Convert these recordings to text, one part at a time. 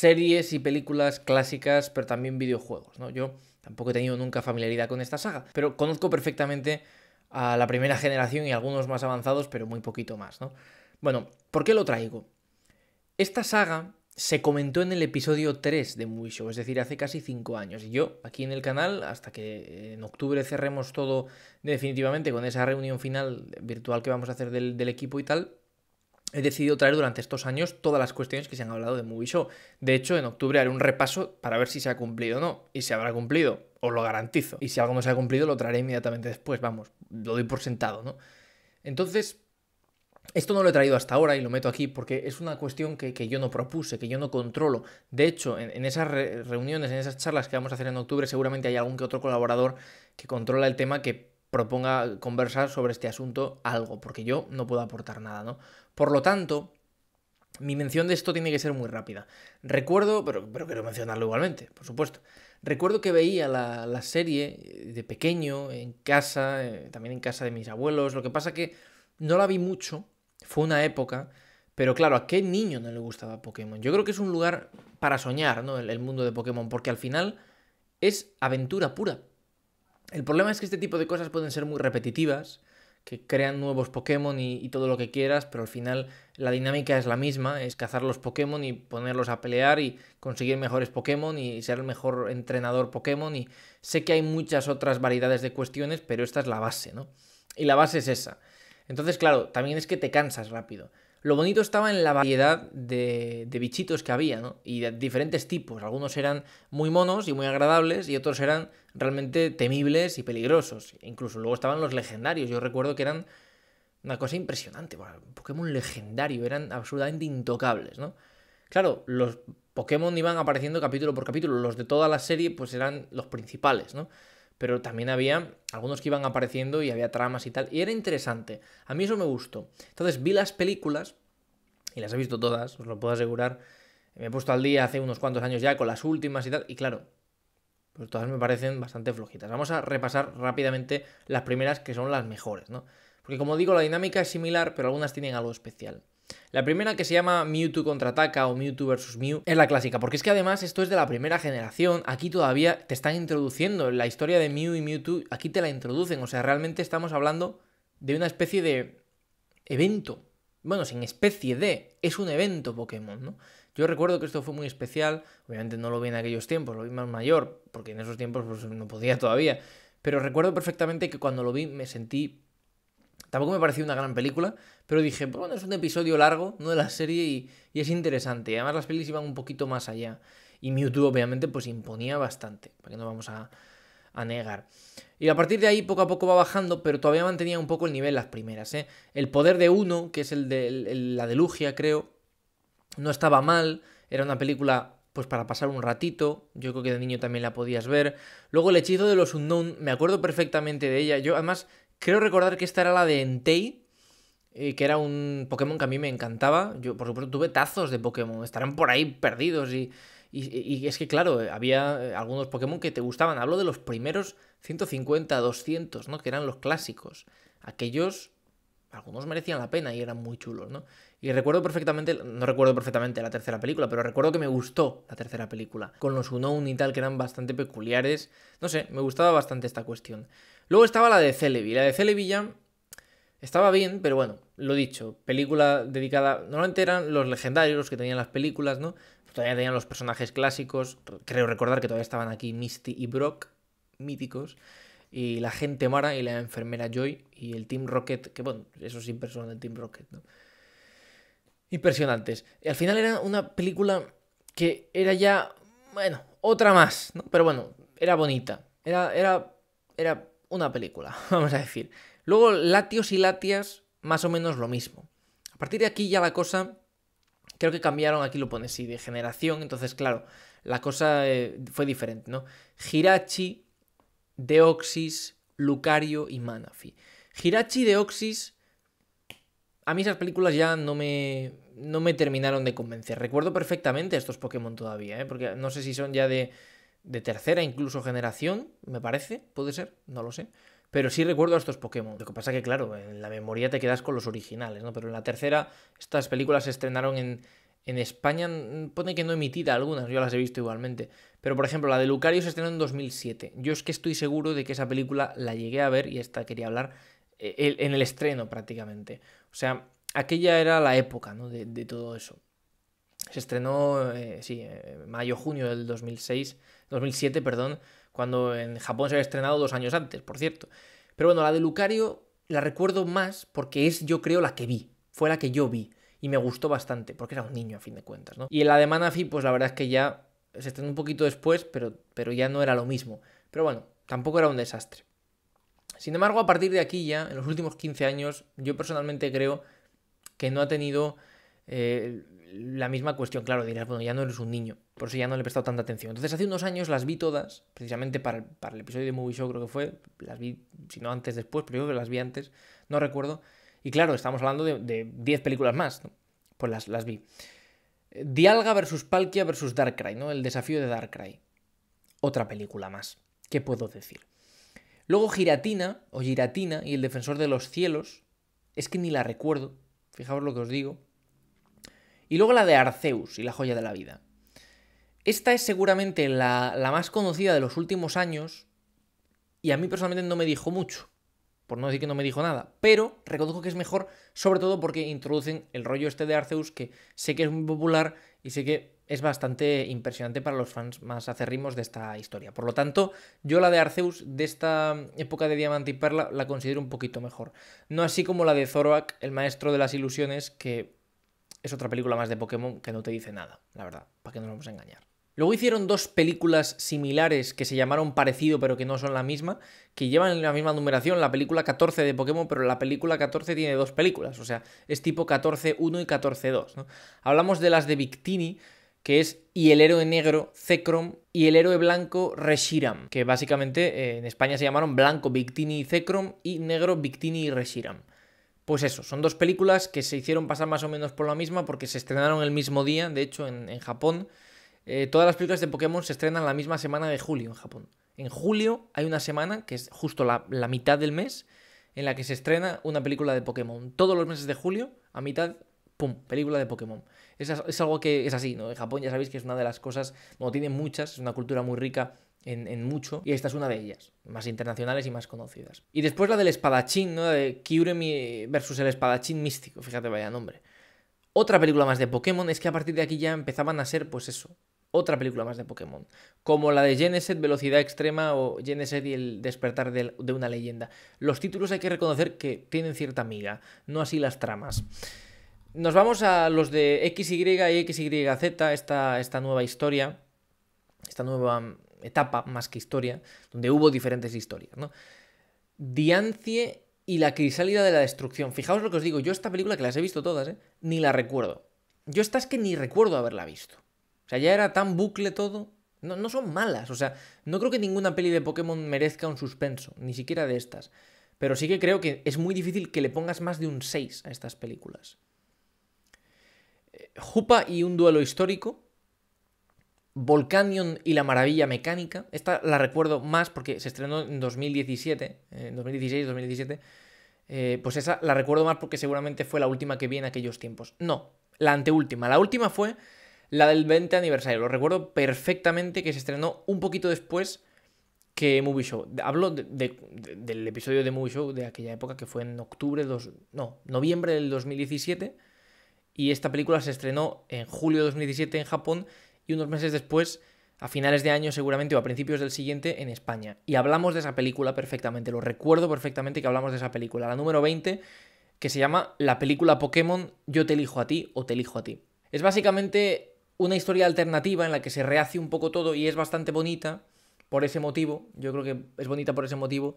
series y películas clásicas, pero también videojuegos, ¿no? Yo tampoco he tenido nunca familiaridad con esta saga, pero conozco perfectamente a la primera generación y algunos más avanzados, pero muy poquito más, ¿no? Bueno, ¿por qué lo traigo? Esta saga se comentó en el episodio 3 de Movie es decir, hace casi 5 años. Y yo, aquí en el canal, hasta que en octubre cerremos todo definitivamente con esa reunión final virtual que vamos a hacer del, del equipo y tal, he decidido traer durante estos años todas las cuestiones que se han hablado de Movie Show. De hecho, en octubre haré un repaso para ver si se ha cumplido o no. Y si habrá cumplido, os lo garantizo. Y si algo no se ha cumplido, lo traeré inmediatamente después, vamos, lo doy por sentado, ¿no? Entonces, esto no lo he traído hasta ahora y lo meto aquí porque es una cuestión que, yo no propuse, que yo no controlo. De hecho, en, esas reuniones, en esas charlas que vamos a hacer en octubre, seguramente hay algún que otro colaborador que controla el tema que proponga conversar sobre este asunto algo, porque yo no puedo aportar nada, ¿no? Por lo tanto, mi mención de esto tiene que ser muy rápida. Recuerdo, pero, pero quiero mencionarlo igualmente, por supuesto. Recuerdo que veía la, serie de pequeño, en casa, eh, también en casa de mis abuelos. Lo que pasa que no la vi mucho, fue una época, pero claro, ¿a qué niño no le gustaba Pokémon? Yo creo que es un lugar para soñar, ¿no? el mundo de Pokémon, porque al final es aventura pura, el problema es que este tipo de cosas pueden ser muy repetitivas, que crean nuevos Pokémon y, todo lo que quieras, pero al final la dinámica es la misma, es cazar los Pokémon y ponerlos a pelear y conseguir mejores Pokémon y ser el mejor entrenador Pokémon y sé que hay muchas otras variedades de cuestiones, pero esta es la base, ¿no? Y la base es esa. Entonces, claro, también es que te cansas rápido. Lo bonito estaba en la variedad de, bichitos que había, ¿no? Y de diferentes tipos. Algunos eran muy monos y muy agradables y otros eran realmente temibles y peligrosos. Incluso luego estaban los legendarios. Yo recuerdo que eran una cosa impresionante. Bueno, Pokémon legendario, eran absolutamente intocables, ¿no? Claro, los Pokémon iban apareciendo capítulo por capítulo. Los de toda la serie, pues eran los principales, ¿no? pero también había algunos que iban apareciendo y había tramas y tal, y era interesante, a mí eso me gustó. Entonces vi las películas, y las he visto todas, os lo puedo asegurar, me he puesto al día hace unos cuantos años ya con las últimas y tal, y claro, pues todas me parecen bastante flojitas. Vamos a repasar rápidamente las primeras que son las mejores, ¿no? Porque como digo, la dinámica es similar, pero algunas tienen algo especial. La primera que se llama Mewtwo contraataca o Mewtwo versus Mew es la clásica, porque es que además esto es de la primera generación, aquí todavía te están introduciendo la historia de Mew y Mewtwo, aquí te la introducen, o sea, realmente estamos hablando de una especie de evento. Bueno, sin especie de, es un evento Pokémon, ¿no? Yo recuerdo que esto fue muy especial, obviamente no lo vi en aquellos tiempos, lo vi más mayor, porque en esos tiempos pues, no podía todavía, pero recuerdo perfectamente que cuando lo vi me sentí Tampoco me pareció una gran película, pero dije, pues bueno, es un episodio largo, no de la serie, y, es interesante. Además, las pelis iban un poquito más allá. Y Mewtwo, obviamente, pues imponía bastante, porque que no vamos a, a negar. Y a partir de ahí poco a poco va bajando, pero todavía mantenía un poco el nivel las primeras. ¿eh? El poder de uno, que es el de la de Lugia, creo, no estaba mal. Era una película pues para pasar un ratito. Yo creo que de niño también la podías ver. Luego el hechizo de los unknown, me acuerdo perfectamente de ella. Yo además Creo recordar que esta era la de Entei, eh, que era un Pokémon que a mí me encantaba. Yo, por supuesto, tuve tazos de Pokémon. Estarán por ahí perdidos y, y, es que, claro, eh, había eh, algunos Pokémon que te gustaban. Hablo de los primeros 150, 200, ¿no? Que eran los clásicos. Aquellos algunos merecían la pena y eran muy chulos, ¿no? Y recuerdo perfectamente, no recuerdo perfectamente la tercera película, pero recuerdo que me gustó la tercera película, con los Unown y tal, que eran bastante peculiares. No sé, me gustaba bastante esta cuestión. Luego estaba la de Celebi. La de Celebi ya estaba bien, pero bueno, lo dicho, película dedicada. Normalmente eran los legendarios los que tenían las películas, ¿no? Pues todavía tenían los personajes clásicos. Creo recordar que todavía estaban aquí Misty y Brock, míticos. Y la gente Mara y la enfermera Joy y el Team Rocket, que bueno, eso siempre son del Team Rocket, ¿no? Impresionantes. Y al final era una película que era ya, bueno, otra más, ¿no? Pero bueno, era bonita. Era, era, era una película, vamos a decir. Luego, latios y latias, más o menos lo mismo. A partir de aquí ya la cosa, creo que cambiaron, aquí lo pone sí, de generación, entonces claro, la cosa eh, fue diferente, ¿no? Hirachi, Deoxys, Lucario y Manafi. Hirachi, Deoxys, a mí esas películas ya no me, no me terminaron de convencer. Recuerdo perfectamente estos Pokémon todavía, ¿eh? porque no sé si son ya de de tercera incluso generación, me parece, puede ser, no lo sé. Pero sí recuerdo a estos Pokémon. Lo que pasa que, claro, en la memoria te quedas con los originales, ¿no? Pero en la tercera, estas películas se estrenaron en, en España, pone que no emitida algunas, yo las he visto igualmente. Pero, por ejemplo, la de Lucario se estrenó en 2007. Yo es que estoy seguro de que esa película la llegué a ver, y esta quería hablar, eh, en el estreno prácticamente. O sea, aquella era la época, ¿no? de todo eso. Se estrenó, eh, sí, eh, mayo-junio del 2006, 2007, perdón, cuando en Japón se había estrenado dos años antes, por cierto. Pero bueno, la de Lucario la recuerdo más porque es, yo creo, la que vi. Fue la que yo vi. Y me gustó bastante, porque era un niño, a fin de cuentas, ¿no? Y la de Manafi, pues la verdad es que ya se estrenó un poquito después, pero, pero ya no era lo mismo. Pero bueno, tampoco era un desastre. Sin embargo, a partir de aquí ya, en los últimos 15 años, yo personalmente creo que no ha tenido eh, la misma cuestión, claro, dirás, bueno, ya no eres un niño, por eso ya no le he prestado tanta atención. Entonces, hace unos años las vi todas, precisamente para, el episodio de Movie Show creo que fue, las vi, si no antes, después, pero yo creo que las vi antes, no recuerdo. Y claro, estamos hablando de 10 películas más, pues las, las vi. Dialga versus Palkia versus Darkrai, ¿no? El desafío de Darkrai. Otra película más. ¿Qué puedo decir? Luego Giratina, o Giratina y el Defensor de los Cielos. Es que ni la recuerdo. Fijaos lo que os digo. Y luego la de Arceus y la joya de la vida. Esta es seguramente la, más conocida de los últimos años y a mí personalmente no me dijo mucho por no decir que no me dijo nada, pero reconozco que es mejor, sobre todo porque introducen el rollo este de Arceus, que sé que es muy popular y sé que es bastante impresionante para los fans más acerrimos de esta historia. Por lo tanto, yo la de Arceus de esta época de Diamante y Perla la considero un poquito mejor. No así como la de Zoroark, el maestro de las ilusiones, que es otra película más de Pokémon que no te dice nada, la verdad, para que nos vamos a engañar. Luego hicieron dos películas similares que se llamaron parecido pero que no son la misma, que llevan la misma numeración, la película 14 de Pokémon, pero la película 14 tiene dos películas, o sea, es tipo 14-1 y 14-2. Hablamos de las de Victini, que es y el héroe negro Zekrom y el héroe blanco Reshiram, que básicamente eh, en España se llamaron blanco Victini y Zekrom y negro Victini y Reshiram. Pues eso, son dos películas que se hicieron pasar más o menos por la misma porque se estrenaron el mismo día, de hecho, en, Japón. Eh, todas las películas de Pokémon se estrenan la misma semana de julio en Japón. En julio hay una semana, que es justo la, mitad del mes, en la que se estrena una película de Pokémon. Todos los meses de julio, a mitad ¡pum! Película de Pokémon. Es, algo que es así, ¿no? En Japón ya sabéis que es una de las cosas, bueno, tiene muchas, es una cultura muy rica en, mucho, y esta es una de ellas, más internacionales y más conocidas. Y después la del espadachín, ¿no? La de Kyuremi versus el espadachín místico, fíjate vaya nombre. Otra película más de Pokémon es que a partir de aquí ya empezaban a ser, pues eso, otra película más de Pokémon, como la de Geneset, Velocidad Extrema o Geneset y el despertar de, una leyenda. Los títulos hay que reconocer que tienen cierta miga, no así las tramas. Nos vamos a los de XY y XYZ, esta, esta nueva historia, esta nueva etapa más que historia, donde hubo diferentes historias, ¿no? Diancie y la crisálida de la destrucción. Fijaos lo que os digo, yo esta película que las he visto todas, ¿eh? ni la recuerdo. Yo esta es que ni recuerdo haberla visto. O sea, ya era tan bucle todo. No, no son malas, o sea, no creo que ninguna peli de Pokémon merezca un suspenso, ni siquiera de estas. Pero sí que creo que es muy difícil que le pongas más de un 6 a estas películas. Eh, Jupa y un duelo histórico. Volcanion y la maravilla mecánica. Esta la recuerdo más porque se estrenó en 2017, eh, en 2016, 2017. Eh, pues esa la recuerdo más porque seguramente fue la última que vi en aquellos tiempos. No, la anteúltima. La última fue la del 20 aniversario. Lo recuerdo perfectamente que se estrenó un poquito después que Movie Show. Hablo de, del episodio de Movie Show de aquella época que fue en octubre, no, noviembre del 2017. Y esta película se estrenó en julio de 2017 en Japón y unos meses después, a finales de año seguramente o a principios del siguiente, en España. Y hablamos de esa película perfectamente, lo recuerdo perfectamente que hablamos de esa película, la número 20, que se llama La película Pokémon Yo te elijo a ti o te elijo a ti. Es básicamente una historia alternativa en la que se rehace un poco todo y es bastante bonita por ese motivo, yo creo que es bonita por ese motivo,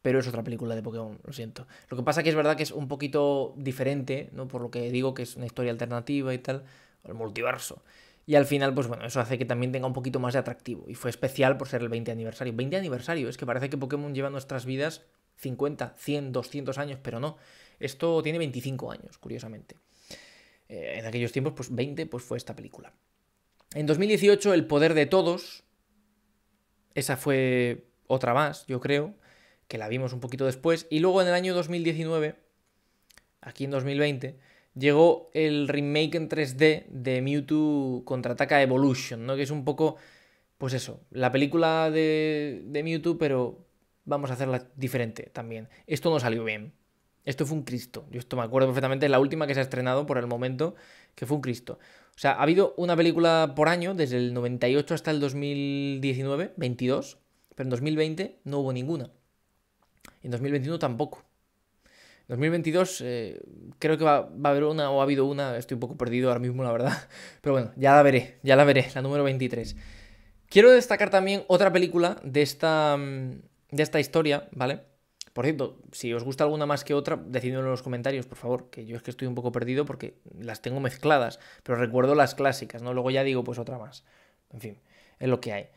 pero es otra película de Pokémon, lo siento. Lo que pasa que es verdad que es un poquito diferente, ¿no? Por lo que digo que es una historia alternativa y tal, el multiverso. Y al final, pues bueno, eso hace que también tenga un poquito más de atractivo. Y fue especial por ser el 20 aniversario. 20 aniversario, es que parece que Pokémon lleva nuestras vidas 50, 100, 200 años, pero no. Esto tiene 25 años, curiosamente. Eh, en aquellos tiempos, pues 20, pues fue esta película. En 2018, El Poder de Todos, esa fue otra más, yo creo, que la vimos un poquito después. Y luego en el año 2019, aquí en 2020, llegó el remake en 3D de Mewtwo Contraataca Evolution, ¿no? Que es un poco, pues eso, la película de, de Mewtwo, pero vamos a hacerla diferente también. Esto no salió bien. Esto fue un Cristo. Yo esto me acuerdo perfectamente, es la última que se ha estrenado por el momento, que fue un Cristo. O sea, ha habido una película por año, desde el 98 hasta el 2019, 22, pero en 2020 no hubo ninguna. Y en 2021 tampoco. 2022 eh, creo que va, a haber una o ha habido una, estoy un poco perdido ahora mismo la verdad, pero bueno, ya la veré, ya la veré, la número 23. Quiero destacar también otra película de esta, mm, de esta historia, ¿vale? Por cierto, si os gusta alguna más que otra, decídmelo en los comentarios, por favor, que yo es que estoy un poco perdido porque las tengo mezcladas, pero recuerdo las clásicas, ¿no? Luego ya digo pues otra más. En fin, es lo que hay.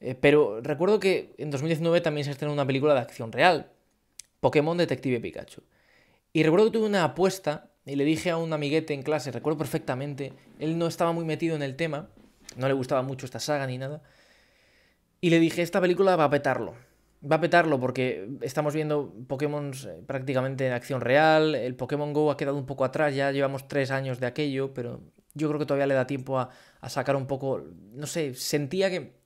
Eh, pero recuerdo que en 2019 también se estrenó una película de acción real, Pokémon Detective Pikachu. Y recuerdo que tuve una apuesta y le dije a un amiguete en clase, recuerdo perfectamente, él no estaba muy metido en el tema, no le gustaba mucho esta saga ni nada, y le dije, esta película va a petarlo. Va a petarlo porque estamos viendo Pokémon eh, prácticamente en acción real, el Pokémon Go ha quedado un poco atrás, ya llevamos tres años de aquello, pero yo creo que todavía le da tiempo a, sacar un poco, no sé, sentía que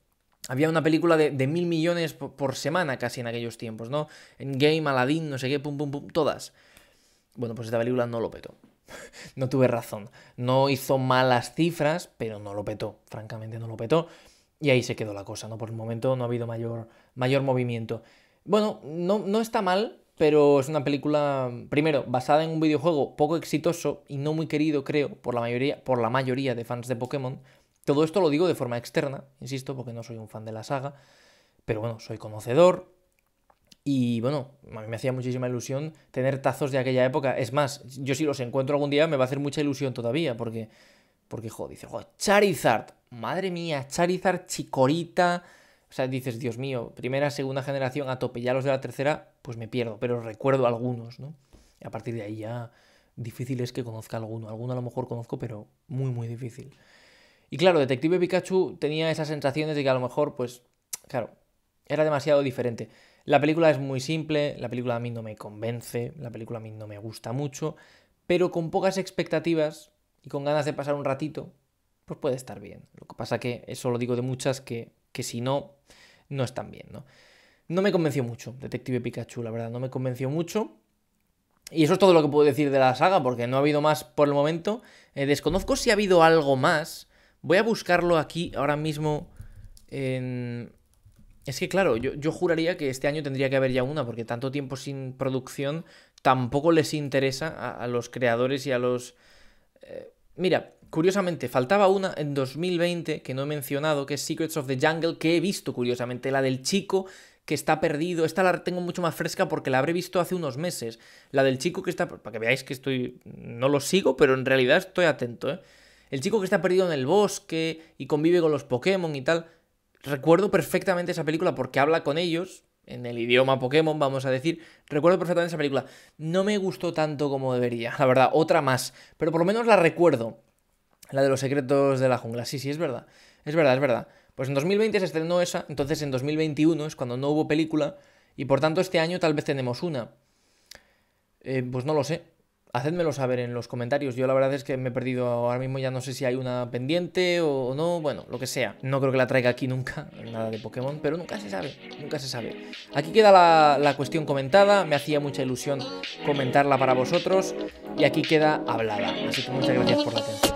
había una película de, mil millones por, semana casi en aquellos tiempos, ¿no? En Game, Aladdin, no sé qué, pum, pum, pum, todas. Bueno, pues esta película no lo petó. no tuve razón. No hizo malas cifras, pero no lo petó. Francamente, no lo petó. Y ahí se quedó la cosa, ¿no? Por el momento no ha habido mayor, mayor movimiento. Bueno, no, no está mal, pero es una película, primero, basada en un videojuego poco exitoso y no muy querido, creo, por la mayoría, por la mayoría de fans de Pokémon. Todo esto lo digo de forma externa, insisto, porque no soy un fan de la saga, pero bueno, soy conocedor, y bueno, a mí me hacía muchísima ilusión tener tazos de aquella época. Es más, yo si los encuentro algún día me va a hacer mucha ilusión todavía, porque, porque joder, dice, joder, Charizard, madre mía, Charizard, Chicorita. O sea, dices, Dios mío, primera, segunda generación a tope, ya los de la tercera, pues me pierdo, pero recuerdo algunos, ¿no? a partir de ahí ya difícil es que conozca alguno. Alguno a lo mejor conozco, pero muy, muy difícil. Y claro, Detective Pikachu tenía esas sensaciones de que a lo mejor, pues, claro, era demasiado diferente. La película es muy simple, la película a mí no me convence, la película a mí no me gusta mucho, pero con pocas expectativas y con ganas de pasar un ratito, pues puede estar bien. Lo que pasa que, eso lo digo de muchas, que, que si no, no están bien, ¿no? No me convenció mucho Detective Pikachu, la verdad, no me convenció mucho. Y eso es todo lo que puedo decir de la saga, porque no ha habido más por el momento. Eh, desconozco si ha habido algo más. Voy a buscarlo aquí ahora mismo en es que claro, yo, juraría que este año tendría que haber ya una, porque tanto tiempo sin producción tampoco les interesa a, los creadores y a los... Eh, mira, curiosamente, faltaba una en 2020 que no he mencionado, que es Secrets of the Jungle, que he visto curiosamente, la del chico que está perdido. Esta la tengo mucho más fresca porque la habré visto hace unos meses. La del chico que está... Para que veáis que estoy... No lo sigo, pero en realidad estoy atento, ¿eh? El chico que está perdido en el bosque y convive con los Pokémon y tal. Recuerdo perfectamente esa película porque habla con ellos, en el idioma Pokémon, vamos a decir. Recuerdo perfectamente esa película. No me gustó tanto como debería, la verdad, otra más. Pero por lo menos la recuerdo. La de los secretos de la jungla. Sí, sí, es verdad. Es verdad, es verdad. Pues en 2020 se estrenó esa, entonces en 2021 es cuando no hubo película, y por tanto este año tal vez tenemos una. Eh, pues no lo sé hacedmelo saber en los comentarios. Yo la verdad es que me he perdido ahora mismo, ya no sé si hay una pendiente o no, bueno, lo que sea. No creo que la traiga aquí nunca, nada de Pokémon, pero nunca se sabe, nunca se sabe. Aquí queda la, cuestión comentada, me hacía mucha ilusión comentarla para vosotros y aquí queda hablada. Así que muchas gracias por la atención.